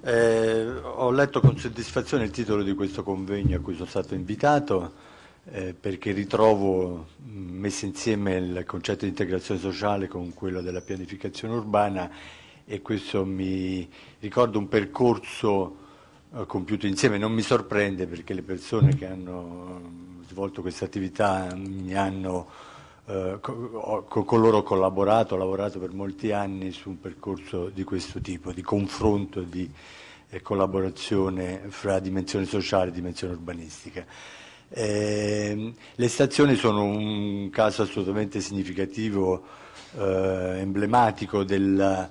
Eh, ho letto con soddisfazione il titolo di questo convegno a cui sono stato invitato eh, perché ritrovo messo insieme il concetto di integrazione sociale con quello della pianificazione urbana e questo mi ricorda un percorso eh, compiuto insieme. Non mi sorprende perché le persone che hanno svolto questa attività mi hanno eh, co con loro ho collaborato, ho lavorato per molti anni su un percorso di questo tipo, di confronto e di eh, collaborazione fra dimensione sociale e dimensione urbanistica. Eh, le stazioni sono un caso assolutamente significativo, eh, emblematico della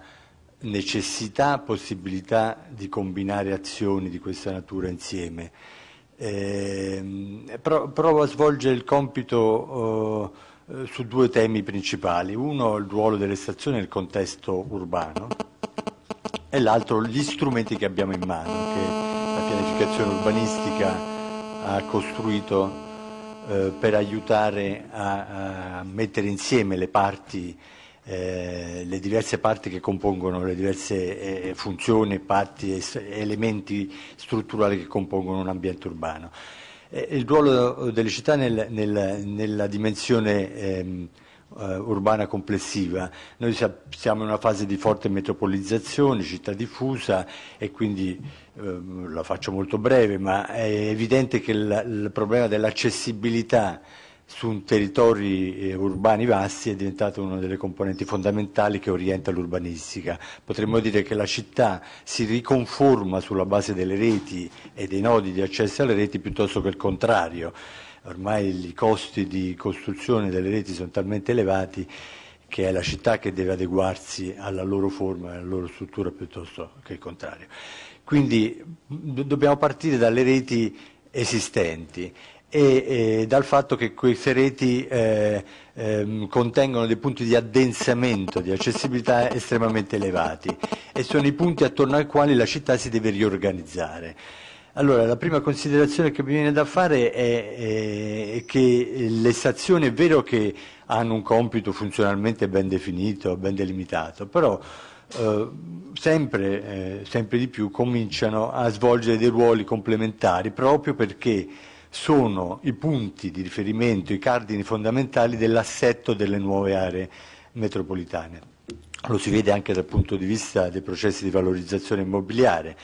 necessità, possibilità di combinare azioni di questa natura insieme. Ehm, provo a svolgere il compito oh, eh, su due temi principali. Uno il ruolo delle stazioni nel contesto urbano e l'altro gli strumenti che abbiamo in mano, che la pianificazione urbanistica ha costruito eh, per aiutare a, a, mettere insieme le parti eh, le diverse parti che compongono, le diverse eh, funzioni, parti, elementi strutturali che compongono un ambiente urbano. Eh, il ruolo eh, delle città nel, nel, nella dimensione ehm, eh, urbana complessiva. Noi siamo in una fase di forte metropolizzazione, città diffusa e quindi eh, la faccio molto breve, ma è evidente che il, il problema dell'accessibilità su territori eh, urbani vasti è diventata una delle componenti fondamentali che orienta l'urbanistica. Potremmo dire che la città si riconforma sulla base delle reti e dei nodi di accesso alle reti piuttosto che il contrario. Ormai i costi di costruzione delle reti sono talmente elevati che è la città che deve adeguarsi alla loro forma e alla loro struttura piuttosto che il contrario. Quindi dobbiamo partire dalle reti esistenti e, e, dal fatto che queste reti eh, ehm, contengono dei punti di addensamento, di accessibilità estremamente elevati e sono i punti attorno ai quali la città si deve riorganizzare. Allora, la prima considerazione che mi viene da fare è, eh, è che eh, le stazioni è vero che hanno un compito funzionalmente ben definito, ben delimitato, però eh, sempre, eh, sempre di più cominciano a svolgere dei ruoli complementari proprio perché sono i punti di riferimento, i cardini fondamentali dell'assetto delle nuove aree metropolitane. Lo si vede anche dal punto di vista dei processi di valorizzazione immobiliare.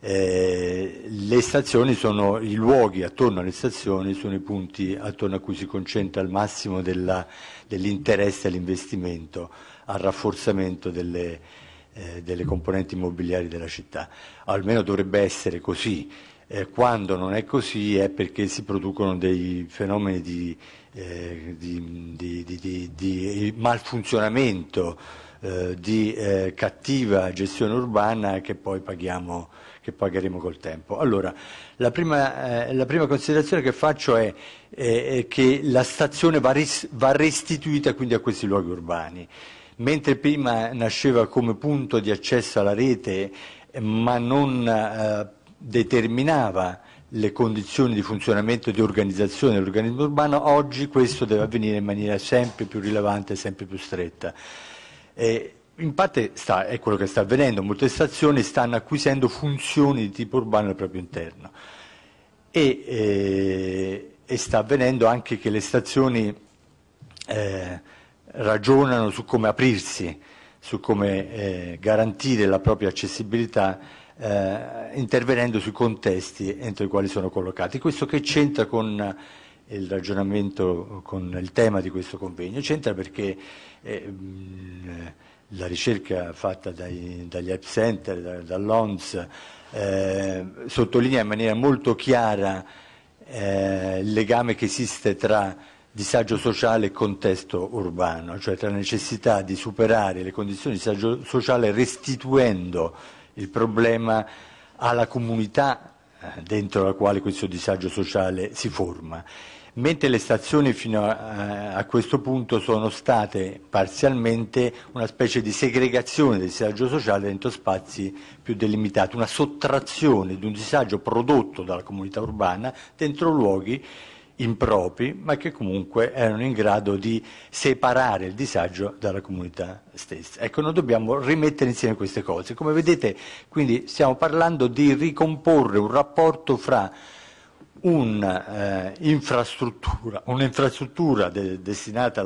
Eh, le stazioni sono i luoghi attorno alle stazioni, sono i punti attorno a cui si concentra al massimo dell'interesse all'investimento, al rafforzamento delle, eh, delle componenti immobiliari della città. Almeno dovrebbe essere così. Eh, quando non è così è perché si producono dei fenomeni di, eh, di, di, di malfunzionamento, eh, di eh, cattiva gestione urbana che poi paghiamo, che pagheremo col tempo. Allora, la prima, eh, la prima considerazione che faccio è, è che la stazione va, res, va restituita quindi a questi luoghi urbani. Mentre prima nasceva come punto di accesso alla rete, ma non eh, determinava le condizioni di funzionamento e di organizzazione dell'organismo urbano, oggi questo deve avvenire in maniera sempre più rilevante, sempre più stretta. E in parte sta, è quello che sta avvenendo, molte stazioni stanno acquisendo funzioni di tipo urbano al proprio interno e, eh, e sta avvenendo anche che le stazioni eh, ragionano su come aprirsi, su come eh, garantire la propria accessibilità eh, intervenendo sui contesti entro i quali sono collocati. Questo che c'entra con eh, il ragionamento, con il tema di questo convegno? C'entra perché eh, la ricerca fatta dai, dagli App Center, da, dall'ONS, eh, sottolinea in maniera molto chiara eh, il legame che esiste tra disagio sociale e contesto urbano, cioè tra la necessità di superare le condizioni di disagio sociale restituendo il problema alla comunità eh, dentro la quale questo disagio sociale si forma. Mentre le stazioni fino a, eh, a questo punto sono state parzialmente una specie di segregazione del disagio sociale dentro spazi più delimitati, una sottrazione di un disagio prodotto dalla comunità urbana dentro luoghi impropri, ma che comunque erano in grado di separare il disagio dalla comunità stessa. Ecco, noi dobbiamo rimettere insieme queste cose. Come vedete, quindi stiamo parlando di ricomporre un rapporto fra un'infrastruttura, eh, un'infrastruttura de- destinata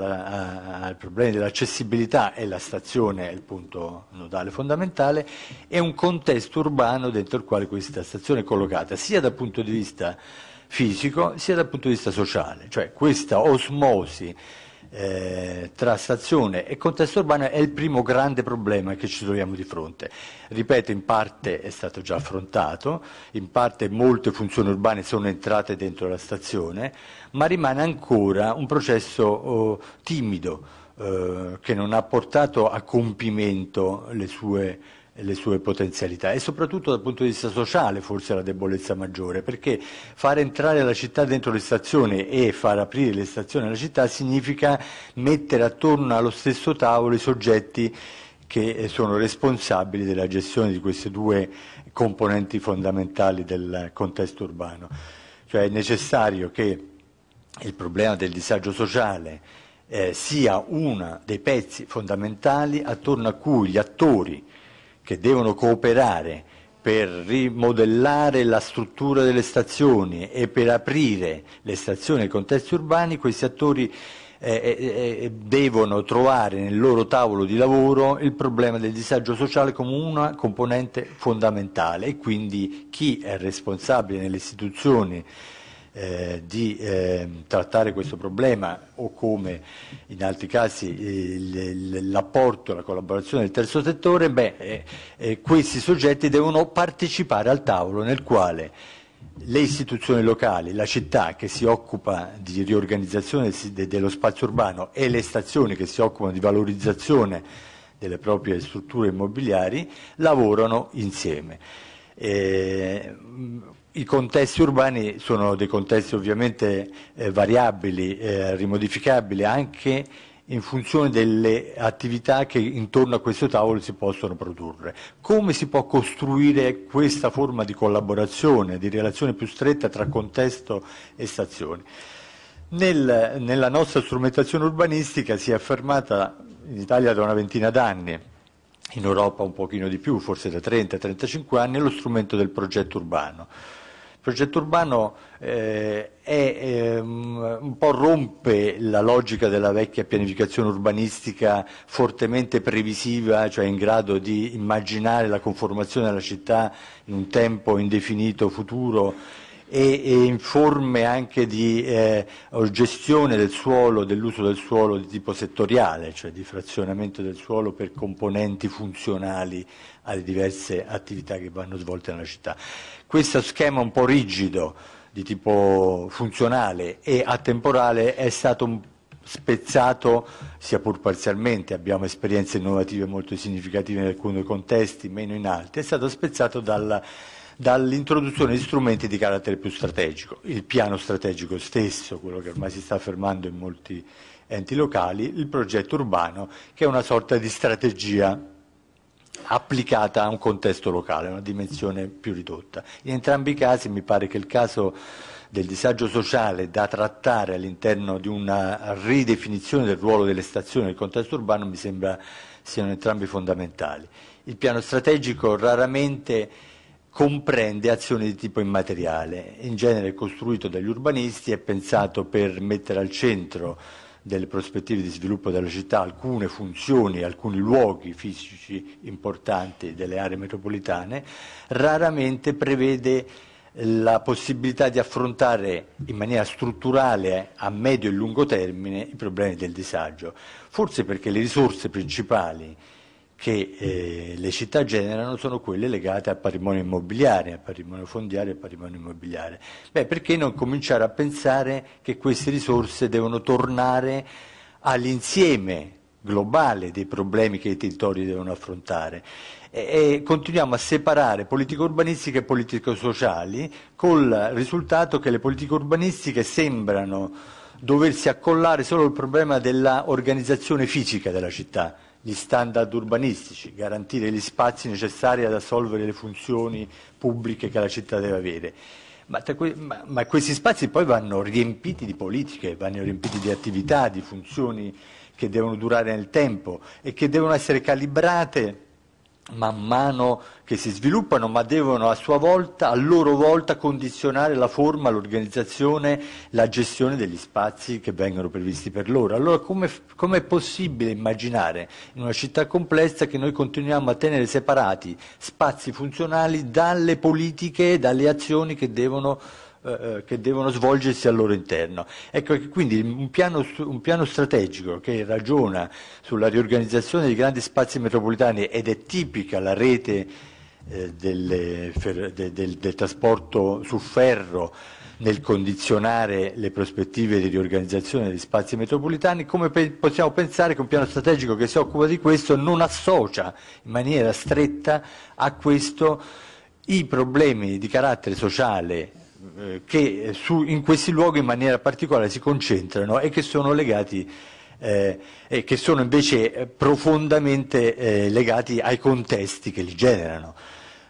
al problema dell'accessibilità e la stazione è il punto nodale fondamentale, e un contesto urbano dentro il quale questa stazione è collocata, sia dal punto di vista fisico sia dal punto di vista sociale, cioè questa osmosi eh, tra stazione e contesto urbano è il primo grande problema che ci troviamo di fronte. Ripeto, in parte è stato già affrontato, in parte molte funzioni urbane sono entrate dentro la stazione, ma rimane ancora un processo oh, timido eh, che non ha portato a compimento le sue le sue potenzialità e soprattutto dal punto di vista sociale forse la debolezza maggiore, perché far entrare la città dentro le stazioni e far aprire le stazioni alla città significa mettere attorno allo stesso tavolo i soggetti che eh, sono responsabili della gestione di queste due componenti fondamentali del contesto urbano. Cioè è necessario che il problema del disagio sociale eh, sia uno dei pezzi fondamentali attorno a cui gli attori che devono cooperare per rimodellare la struttura delle stazioni e per aprire le stazioni ai contesti urbani, questi attori eh, eh, eh, devono trovare nel loro tavolo di lavoro il problema del disagio sociale come una componente fondamentale e quindi chi è responsabile nelle istituzioni eh, di eh, trattare questo problema o come in altri casi l'apporto, la collaborazione del terzo settore, beh, eh, eh, questi soggetti devono partecipare al tavolo nel quale le istituzioni locali, la città che si occupa di riorganizzazione dello spazio urbano e le stazioni che si occupano di valorizzazione delle proprie strutture immobiliari lavorano insieme. Eh, i contesti urbani sono dei contesti ovviamente eh, variabili, eh, rimodificabili anche in funzione delle attività che intorno a questo tavolo si possono produrre. Come si può costruire questa forma di collaborazione, di relazione più stretta tra contesto e stazioni? Nel, nella nostra strumentazione urbanistica si è affermata in Italia da una ventina d'anni, in Europa un pochino di più, forse da 30-35 anni, lo strumento del progetto urbano il progetto urbano eh, è, ehm, un po' rompe la logica della vecchia pianificazione urbanistica fortemente previsiva, cioè in grado di immaginare la conformazione della città in un tempo indefinito futuro e, e in forme anche di eh, gestione del suolo, dell'uso del suolo di tipo settoriale, cioè di frazionamento del suolo per componenti funzionali alle diverse attività che vanno svolte nella città. Questo schema un po' rigido di tipo funzionale e attemporale è stato spezzato sia pur parzialmente, abbiamo esperienze innovative molto significative in alcuni contesti, meno in altri, è stato spezzato dal dall'introduzione di strumenti di carattere più strategico. Il piano strategico stesso, quello che ormai si sta affermando in molti enti locali, il progetto urbano, che è una sorta di strategia applicata a un contesto locale, una dimensione più ridotta. In entrambi i casi mi pare che il caso del disagio sociale da trattare all'interno di una ridefinizione del ruolo delle stazioni nel contesto urbano mi sembra siano entrambi fondamentali. Il piano strategico raramente comprende azioni di tipo immateriale, in genere è costruito dagli urbanisti e pensato per mettere al centro delle prospettive di sviluppo della città alcune funzioni, alcuni luoghi fisici importanti delle aree metropolitane, raramente prevede la possibilità di affrontare in maniera strutturale a medio e lungo termine i problemi del disagio, forse perché le risorse principali che eh, le città generano sono quelle legate al patrimonio immobiliare, al patrimonio fondiario e al patrimonio immobiliare. Beh, perché non cominciare a pensare che queste risorse devono tornare all'insieme globale dei problemi che i territori devono affrontare e, e continuiamo a separare politiche urbanistiche e politiche sociali col risultato che le politiche urbanistiche sembrano doversi accollare solo al problema dell'organizzazione fisica della città gli standard urbanistici, garantire gli spazi necessari ad assolvere le funzioni pubbliche che la città deve avere. Ma, que ma, ma questi spazi poi vanno riempiti di politiche, vanno riempiti di attività, di funzioni che devono durare nel tempo e che devono essere calibrate man mano che si sviluppano, ma devono a sua volta, a loro volta, condizionare la forma, l'organizzazione, la gestione degli spazi che vengono previsti per loro. Allora come, come è possibile immaginare in una città complessa che noi continuiamo a tenere separati spazi funzionali dalle politiche, dalle azioni che devono eh, eh, che devono svolgersi al loro interno. Ecco quindi un piano, un piano, strategico che ragiona sulla riorganizzazione dei grandi spazi metropolitani ed è tipica la rete eh, delle, del, del, del trasporto su ferro nel condizionare le prospettive di riorganizzazione degli spazi metropolitani, come pe possiamo pensare che un piano strategico che si occupa di questo non associa in maniera stretta a questo i problemi di carattere sociale eh, che su, in questi luoghi in maniera particolare si concentrano e che sono legati eh, e che sono invece eh, profondamente eh, legati ai contesti che li generano.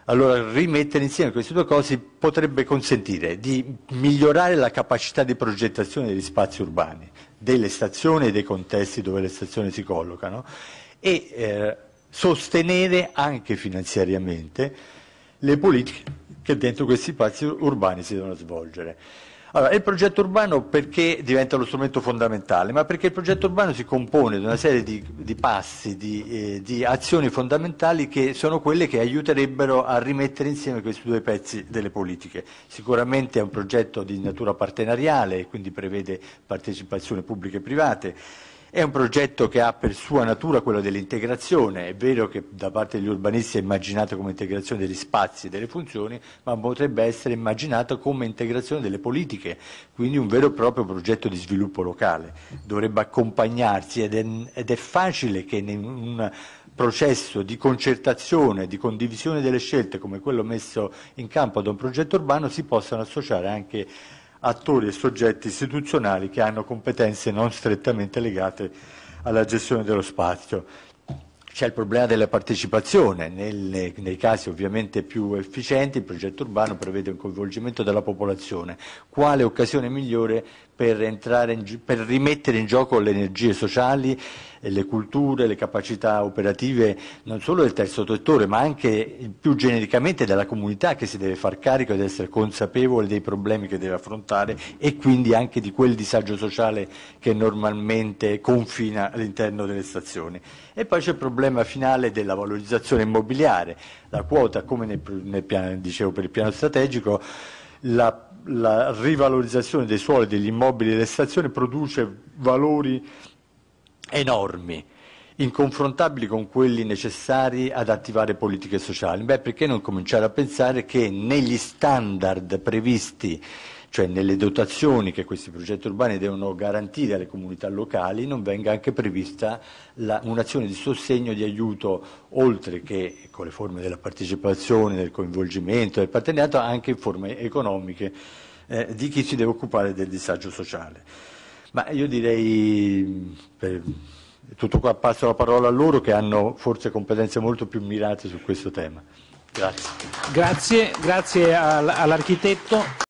Allora rimettere insieme queste due cose potrebbe consentire di migliorare la capacità di progettazione degli spazi urbani, delle stazioni e dei contesti dove le stazioni si collocano e eh, sostenere anche finanziariamente le politiche che dentro questi spazi urbani si devono svolgere. Allora, il progetto urbano perché diventa lo strumento fondamentale? Ma perché il progetto urbano si compone di una serie di, di passi, di, eh, di, azioni fondamentali che sono quelle che aiuterebbero a rimettere insieme questi due pezzi delle politiche. Sicuramente è un progetto di natura partenariale, quindi prevede partecipazioni pubbliche e private è un progetto che ha per sua natura quello dell'integrazione, è vero che da parte degli urbanisti è immaginato come integrazione degli spazi e delle funzioni, ma potrebbe essere immaginato come integrazione delle politiche, quindi un vero e proprio progetto di sviluppo locale. Dovrebbe accompagnarsi ed è, ed è facile che in un processo di concertazione, di condivisione delle scelte come quello messo in campo da un progetto urbano si possano associare anche attori e soggetti istituzionali che hanno competenze non strettamente legate alla gestione dello spazio. C'è il problema della partecipazione, Nelle, nei casi ovviamente più efficienti il progetto urbano prevede un coinvolgimento della popolazione. Quale occasione migliore per, in, per rimettere in gioco le energie sociali le culture, le capacità operative non solo del terzo settore ma anche più genericamente della comunità che si deve far carico ed essere consapevole dei problemi che deve affrontare e quindi anche di quel disagio sociale che normalmente confina all'interno delle stazioni. E poi c'è il problema finale della valorizzazione immobiliare, la quota come nel, nel piano, dicevo, per il piano strategico la, la rivalorizzazione dei suoli, degli immobili e delle stazioni produce valori enormi, inconfrontabili con quelli necessari ad attivare politiche sociali. Beh, perché non cominciare a pensare che negli standard previsti cioè nelle dotazioni che questi progetti urbani devono garantire alle comunità locali, non venga anche prevista la, un'azione di sostegno di aiuto, oltre che con le forme della partecipazione, del coinvolgimento, del partenariato, anche in forme economiche eh, di chi si deve occupare del disagio sociale. Ma io direi, eh, tutto qua passo la parola a loro che hanno forse competenze molto più mirate su questo tema. Grazie. Grazie, grazie all'architetto.